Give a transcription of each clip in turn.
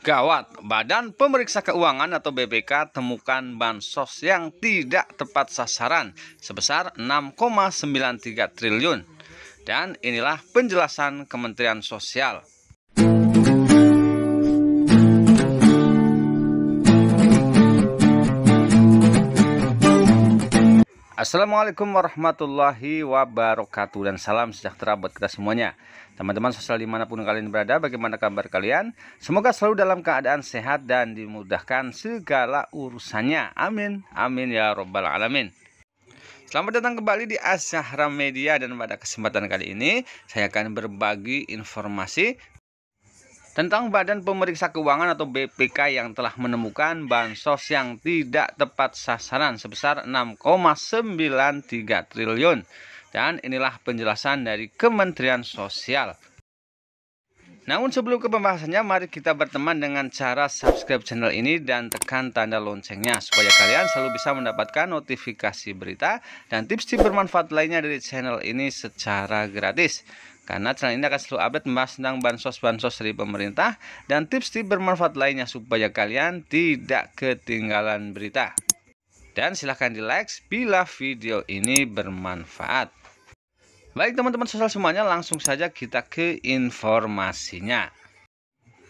Gawat, Badan Pemeriksa Keuangan atau BPK temukan bansos yang tidak tepat sasaran sebesar 6,93 triliun. Dan inilah penjelasan Kementerian Sosial. Assalamualaikum warahmatullahi wabarakatuh dan salam sejahtera buat kita semuanya. Teman-teman sosial dimanapun kalian berada, bagaimana kabar kalian? Semoga selalu dalam keadaan sehat dan dimudahkan segala urusannya. Amin, amin ya robbal alamin. Selamat datang kembali di Azahra Media dan pada kesempatan kali ini saya akan berbagi informasi tentang Badan Pemeriksa Keuangan atau BPK yang telah menemukan bansos yang tidak tepat sasaran sebesar 6,93 triliun. Dan inilah penjelasan dari Kementerian Sosial. Namun sebelum ke pembahasannya, mari kita berteman dengan cara subscribe channel ini dan tekan tanda loncengnya supaya kalian selalu bisa mendapatkan notifikasi berita dan tips-tips bermanfaat lainnya dari channel ini secara gratis. Karena channel ini akan selalu update membahas tentang bansos-bansos dari pemerintah dan tips-tips bermanfaat lainnya supaya kalian tidak ketinggalan berita. Dan silahkan di like bila video ini bermanfaat. Baik teman-teman sosial semuanya langsung saja kita ke informasinya.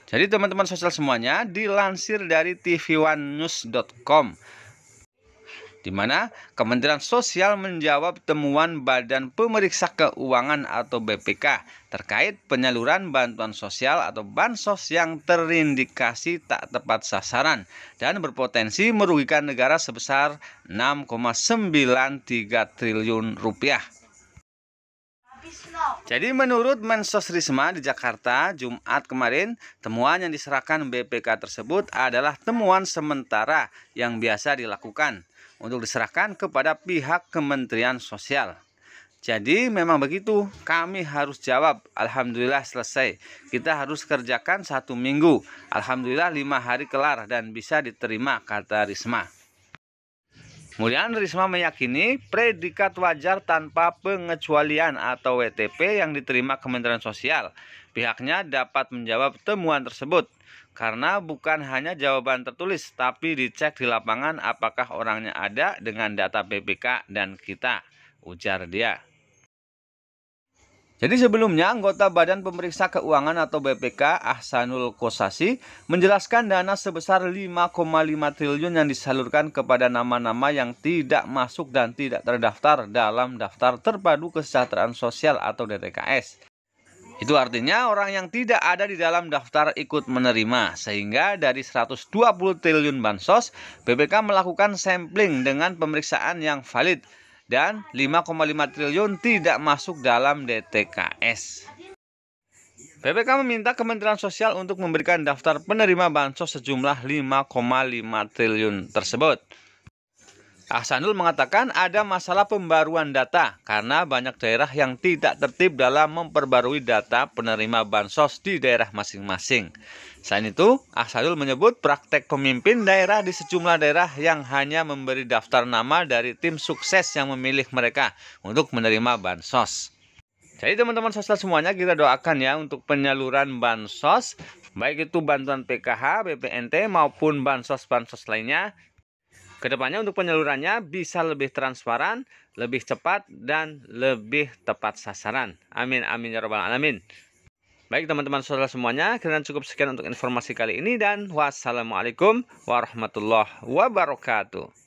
Jadi teman-teman sosial semuanya dilansir dari tv1news.com di mana Kementerian Sosial menjawab temuan Badan Pemeriksa Keuangan atau BPK terkait penyaluran bantuan sosial atau bansos yang terindikasi tak tepat sasaran dan berpotensi merugikan negara sebesar 6,93 triliun rupiah. Jadi menurut Mensos Risma di Jakarta Jumat kemarin, temuan yang diserahkan BPK tersebut adalah temuan sementara yang biasa dilakukan untuk diserahkan kepada pihak Kementerian Sosial. Jadi memang begitu, kami harus jawab. Alhamdulillah selesai. Kita harus kerjakan satu minggu. Alhamdulillah lima hari kelar dan bisa diterima kata Risma. Kemudian Risma meyakini predikat wajar tanpa pengecualian atau WTP yang diterima Kementerian Sosial. Pihaknya dapat menjawab temuan tersebut karena bukan hanya jawaban tertulis tapi dicek di lapangan apakah orangnya ada dengan data BPK dan kita, ujar dia. Jadi sebelumnya anggota Badan Pemeriksa Keuangan atau BPK Ahsanul Kosasi menjelaskan dana sebesar 5,5 triliun yang disalurkan kepada nama-nama yang tidak masuk dan tidak terdaftar dalam daftar terpadu kesejahteraan sosial atau DTKS. Itu artinya orang yang tidak ada di dalam daftar ikut menerima. Sehingga dari 120 triliun bansos, BPK melakukan sampling dengan pemeriksaan yang valid dan 5,5 triliun tidak masuk dalam DTKS. PPK meminta Kementerian Sosial untuk memberikan daftar penerima bansos sejumlah 5,5 triliun tersebut. Hasanul mengatakan ada masalah pembaruan data karena banyak daerah yang tidak tertib dalam memperbarui data penerima bansos di daerah masing-masing. Selain itu, Hasanul menyebut praktek pemimpin daerah di sejumlah daerah yang hanya memberi daftar nama dari tim sukses yang memilih mereka untuk menerima bansos. Jadi teman-teman sosial semuanya kita doakan ya untuk penyaluran bansos baik itu bantuan PKH, BPNT maupun bansos-bansos lainnya Kedepannya untuk penyalurannya bisa lebih transparan, lebih cepat, dan lebih tepat sasaran. Amin, amin, ya robbal alamin. Baik teman-teman saudara semuanya, kalian cukup sekian untuk informasi kali ini dan wassalamualaikum warahmatullahi wabarakatuh.